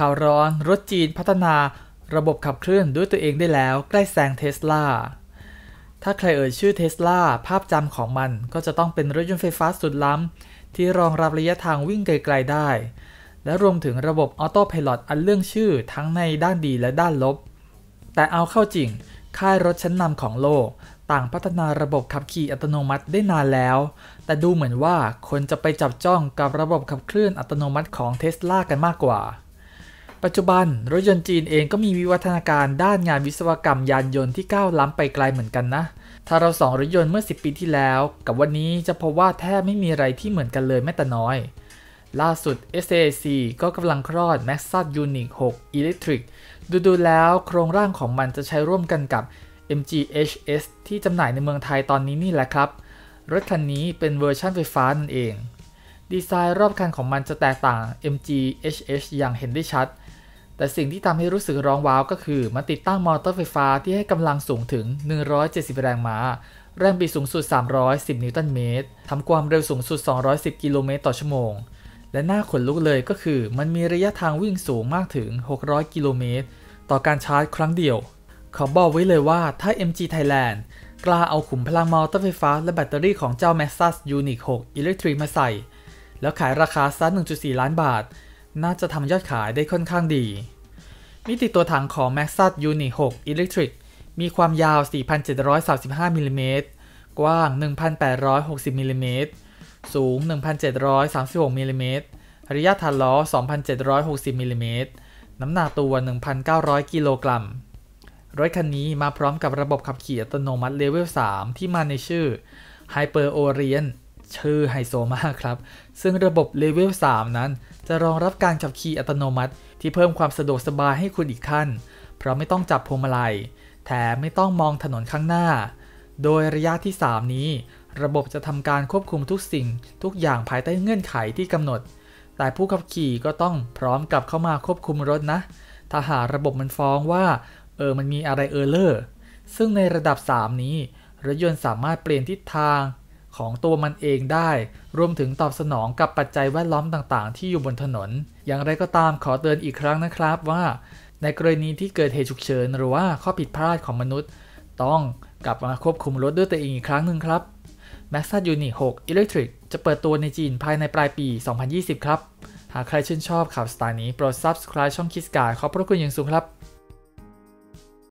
ข่าวร้อน รถจีนพัฒนาระบบขับเคลื่อนด้วยตัวเองได้แล้ว ใกล้แซงเทสลา ถ้าใครเอ่ยชื่อเทสลา ภาพจำของมันก็จะต้องเป็นรถยนต์ไฟฟ้าสุดล้ำที่รองรับระยะทางวิ่งไกลๆได้ และรวมถึงระบบออโต้พายตอันเรื่องชื่อทั้งในด้านดีและด้านลบ แต่เอาเข้าจริง ค่ายรถชั้นนำของโลก ต่างพัฒนาระบบขับขี่อัตโนมัติได้นานแล้ว แต่ดูเหมือนว่าคนจะไปจับจ้องกับระบบขับเคลื่อนอัตโนมัติของเทสลากันมากกว่าปัจจุบัน รถยนต์จีนเองก็มีวิวัฒนาการด้านงานวิศวกรรมยานยนต์ที่ก้าวล้ำไปไกลเหมือนกันนะ ถ้าเราส่องรถยนต์เมื่อ 10 ปีที่แล้วกับวันนี้จะพบว่าแทบไม่มีอะไรที่เหมือนกันเลยแม้แต่น้อย ล่าสุด SAC ก็กำลังคลอด m a x a s Unique 6 Electric ดูดูแล้วโครงร่างของมันจะใช้ร่วมกันกับ MGHS ที่จำหน่ายในเมืองไทยตอนนี้นี่แหละครับ รถคันนี้เป็นเวอร์ชันไฟฟ้านั่นเอง ดีไซน์รอบคันของมันจะแตกต่าง MGHS อย่างเห็นได้ชัดแต่สิ่งที่ทำให้รู้สึกร้องว้าวก็คือมันติดตั้งมอเตอร์ไฟฟ้าที่ให้กำลังสูงถึง 170 แรงม้า แรงบิดสูงสุด 310 นิวตันเมตรทำความเร็วสูงสุด 210 กิโลเมตรต่อชั่วโมงและน่าขนลุกเลยก็คือมันมีระยะทางวิ่งสูงมากถึง 600 กิโลเมตร ต่อการชาร์จครั้งเดียว ขอบอกไว้เลยว่าถ้า MG Thailand กล้าเอาขุมพลังมอเตอร์ไฟฟ้า และแบตเตอรี่ของเจ้า m a x u s Unique 6 Electric มาใส่ แล้วขายราคาซัด1.4 ล้านบาทน่าจะทำยอดขายได้ค่อนข้างดี มิติตัวถังของ m a x ัตยูนิ6 Electric มีความยาว 4,735มิลิเมตรกว้าง 1,860มิลิเมตรสูง 1,736มิลิเมตรระยะทันล้อ 2,760มิลิเมตรน้ำหนักตัว 1,900 กิโลกรัมรถคันนี้มาพร้อมกับระบบขับขี่อัตโนมัติเลเวล 3 ที่มาในชื่อ Hyper Orient ชื่อไฮโซมากครับ ซึ่งระบบเลเวล3นั้น จะรองรับการขับขี่อัตโนมัติที่เพิ่มความสะดวกสบายให้คุณอีกขั้น เพราะไม่ต้องจับพวงมาลัย แถมไม่ต้องมองถนนข้างหน้า โดยระยะที่ 3 นี้ ระบบจะทำการควบคุมทุกสิ่ง ทุกอย่างภายใต้เงื่อนไขที่กำหนด แต่ผู้ขับขี่ก็ต้องพร้อมกับเข้ามาควบคุมรถนะ ถ้าหาระบบมันฟ้องว่าเออมันมีอะไรเออเลอร์ซึ่งในระดับ 3 นี้รถยนต์สามารถเปลี่ยนทิศทางของตัวมันเองได้ รวมถึงตอบสนองกับปัจจัยแวดล้อมต่างๆ ที่อยู่บนถนน อย่างไรก็ตามขอเตือนอีกครั้งนะครับว่า ในกรณีที่เกิดเหตุฉุกเฉินหรือว่าข้อผิดพลาดของมนุษย์ ต้องกลับมาควบคุมรถด้วยตัวเองอีกครั้งหนึ่งครับ m a x a u n i 6 Electric จะเปิดตัวในจีนภายในปลายปี 2020 ครับ หากใครชื่นชอบข่าวสไตล์นี้โปรด subscribe ช่องคิสกายขอบพระคุณอย่างสูงครับ